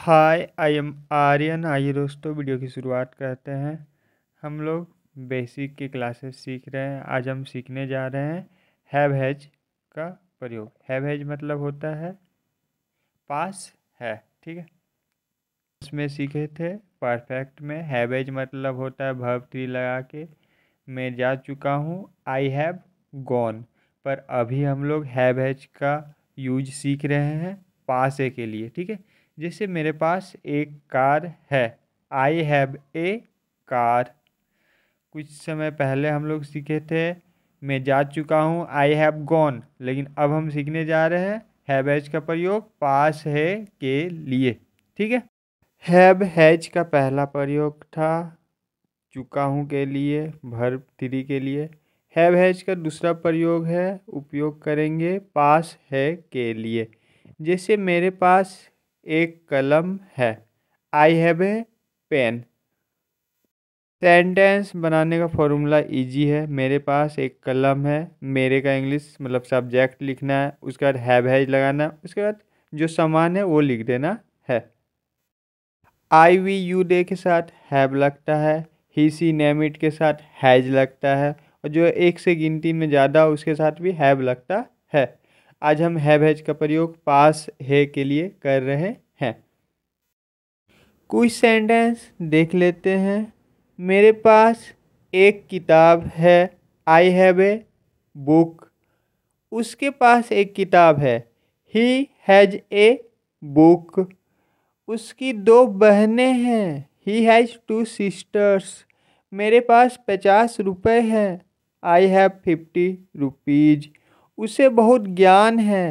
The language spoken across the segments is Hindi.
हाय आई एम आर्यन आइए दोस्तों वीडियो की शुरुआत करते हैं हम लोग बेसिक की क्लासेस सीख रहे हैं आज हम सीखने जा रहे हैं हैव हैज का प्रयोग हैव हैज मतलब होता है पास है ठीक है उसमें सीखे थे परफेक्ट में हैव हैज मतलब होता है भव थ्री लगा के मैं जा चुका हूँ आई हैव गॉन पर अभी हम लोग हैव हैज का यूज सीख रहे हैं पास के लिए ठीक है जैसे मेरे पास एक कार है आई हैव ए कार कुछ समय पहले हम लोग सीखे थे मैं जा चुका हूँ आई हैव गॉन लेकिन अब हम सीखने जा रहे हैं हैव हैज का प्रयोग पास है के लिए ठीक है हैव हैज का पहला प्रयोग था चुका हूँ के लिए भर थ्री के लिए हैव हैज का दूसरा प्रयोग है उपयोग करेंगे पास है के लिए जैसे मेरे पास एक कलम है I have a pen sentence बनाने का फॉर्मूला इजी है मेरे पास एक कलम है मेरे का इंग्लिश मतलब सब्जेक्ट लिखना है उसके बाद हैव हैज लगाना है उसके बाद जो सामान है वो लिख देना है आई वी यू डे के साथ हैव लगता है ही सी नेम इट के साथ हैज लगता है और जो एक से गिनती में ज़्यादा उसके साथ भी हैव लगता है आज हम हैव हैज का प्रयोग पास है के लिए कर रहे हैं कुछ सेंटेंस देख लेते हैं मेरे पास एक किताब है आई हैव ए बुक उसके पास एक किताब है ही हैज़ ए बुक उसकी दो बहनें हैं ही हैज़ टू सिस्टर्स मेरे पास पचास रुपये हैं आई हैव फिफ्टी रुपीज़ उसे बहुत ज्ञान है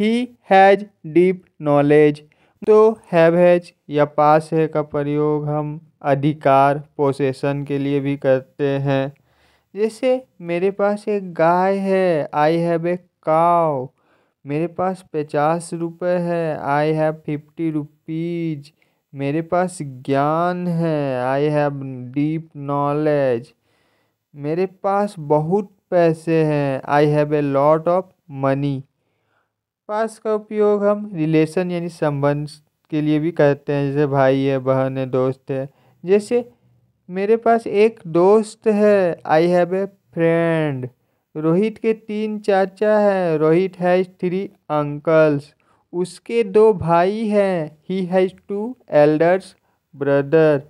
ही हैज़ डीप नॉलेज तो हैव हैज या पास है का प्रयोग हम अधिकार पोसेसन के लिए भी करते हैं जैसे मेरे पास एक गाय है आई हैव ए काव मेरे पास पचास रुपये है आई हैव फिफ्टी रुपीज मेरे पास ज्ञान है आई हैव डीप नॉलेज मेरे पास बहुत पैसे हैं I have a lot of money पास का उपयोग हम रिलेशन यानी संबंध के लिए भी करते हैं जैसे भाई है बहन है दोस्त है जैसे मेरे पास एक दोस्त है I have a friend Rohit के तीन चाचा हैं रोहित हैज़ थ्री अंकल्स उसके दो भाई हैं he has two elders brother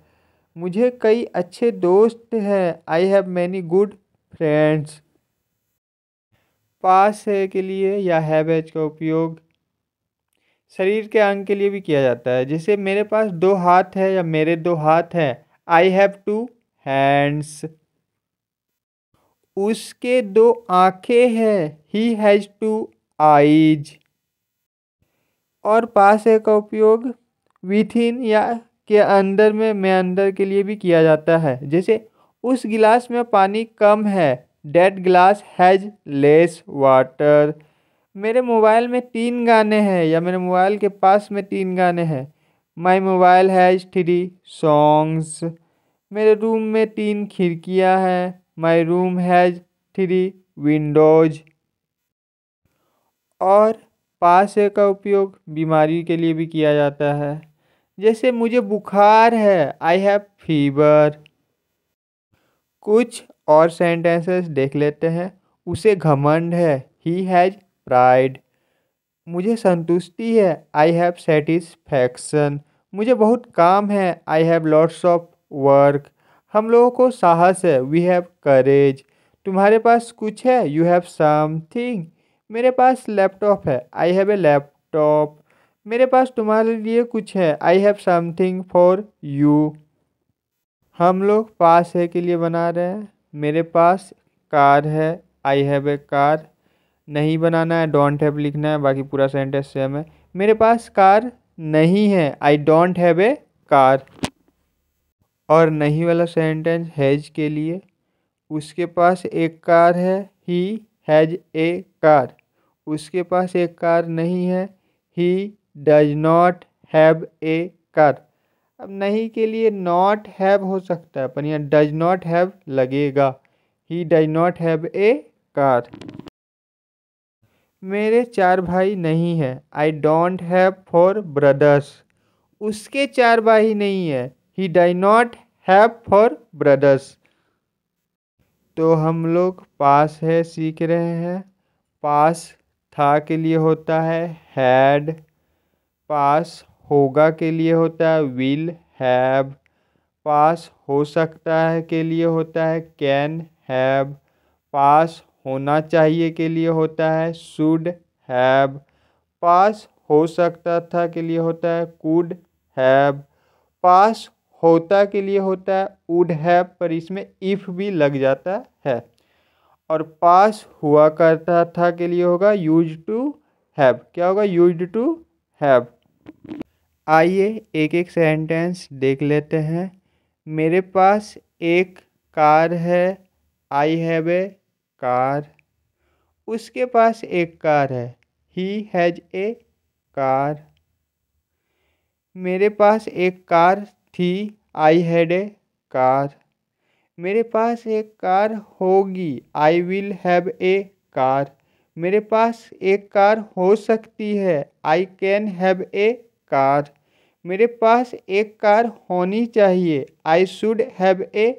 मुझे कई अच्छे दोस्त हैं I have many good friends पास के लिए या हैवेज का उपयोग शरीर के अंग के लिए भी किया जाता है जैसे मेरे पास दो हाथ है या मेरे दो हाथ हैं आई हैव टू हैंड्स उसके दो आंखें हैं ही हैज़ टू आईज और पास का उपयोग विथ इन या के अंदर में मैं अंदर के लिए भी किया जाता है जैसे उस गिलास में पानी कम है the glass has less water मेरे मोबाइल में तीन गाने हैं या मेरे मोबाइल के पास में तीन गाने हैं my mobile has three songs मेरे रूम में तीन खिड़कियाँ हैं my room has three windows और पास का उपयोग बीमारी के लिए भी किया जाता है जैसे मुझे बुखार है आई हैव फीवर कुछ और सेंटेंसेस देख लेते हैं उसे घमंड है ही हैज़ प्राइड मुझे संतुष्टि है आई हैव सेटिस्फैक्शन मुझे बहुत काम है I have lots of work हम लोगों को साहस है वी हैव करेज तुम्हारे पास कुछ है यू हैव समथिंग मेरे पास लैपटॉप है आई हैव ए लैपटॉप मेरे पास तुम्हारे लिए कुछ है I have something for you हम लोग पास है के लिए बना रहे हैं मेरे पास कार है आई हैव ए कार नहीं बनाना है डोंट हैव लिखना है बाकी पूरा सेंटेंस सेम है मेरे पास कार नहीं है I don't have a car और नहीं वाला सेंटेंस हैज के लिए उसके पास एक कार है ही हैज ए कार उसके पास एक कार नहीं है he does not have a car अब नहीं के लिए नॉट हैव हो सकता है पर यहाँ डज नॉट हैव लगेगा he does not have a car मेरे चार भाई नहीं है I don't have four brothers उसके चार भाई नहीं है he does not have four brothers तो हम लोग पास है सीख रहे हैं पास था के लिए होता है हैड पास होगा के लिए होता है विल हैव पास हो सकता है के लिए होता है कैन हैव पास होना चाहिए के लिए होता है शुड हैव पास हो सकता था के लिए होता है कुड हैव पास होता के लिए होता है वुड हैव पर इसमें इफ़ भी लग जाता है और पास हुआ करता था के लिए होगा यूज टू हैव क्या होगा यूज टू हैव आइए एक एक सेंटेंस देख लेते हैं मेरे पास एक कार है आई हैव ए कार उसके पास एक कार है ही हैज ए कार मेरे पास एक कार थी आई हैड ए कार मेरे पास एक कार होगी I will have a car मेरे पास एक कार हो सकती है I can have a car मेरे पास एक कार होनी चाहिए I should have a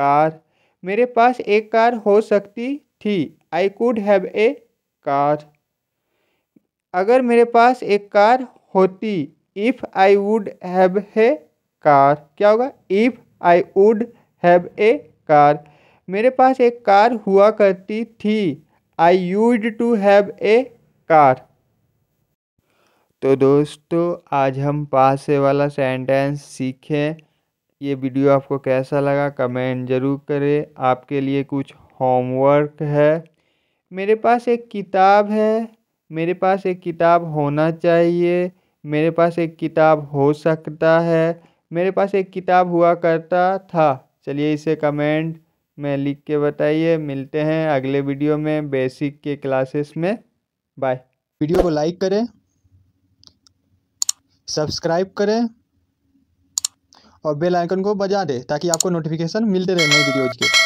car मेरे पास एक कार हो सकती थी I could have a car अगर मेरे पास एक कार होती if I would have a car क्या होगा if I would have a car मेरे पास एक कार हुआ करती थी I used to have a car तो दोस्तों आज हम पास से वाला सेंटेंस सीखें ये वीडियो आपको कैसा लगा कमेंट ज़रूर करें आपके लिए कुछ होमवर्क है मेरे पास एक किताब है मेरे पास एक किताब होना चाहिए मेरे पास एक किताब हो सकता है मेरे पास एक किताब हुआ करता था चलिए इसे कमेंट में लिख के बताइए मिलते हैं अगले वीडियो में बेसिक के क्लासेस में बाय वीडियो को लाइक करें सब्सक्राइब करें और बेल आइकन को बजा दें ताकि आपको नोटिफिकेशन मिलते रहे नई वीडियोज़ के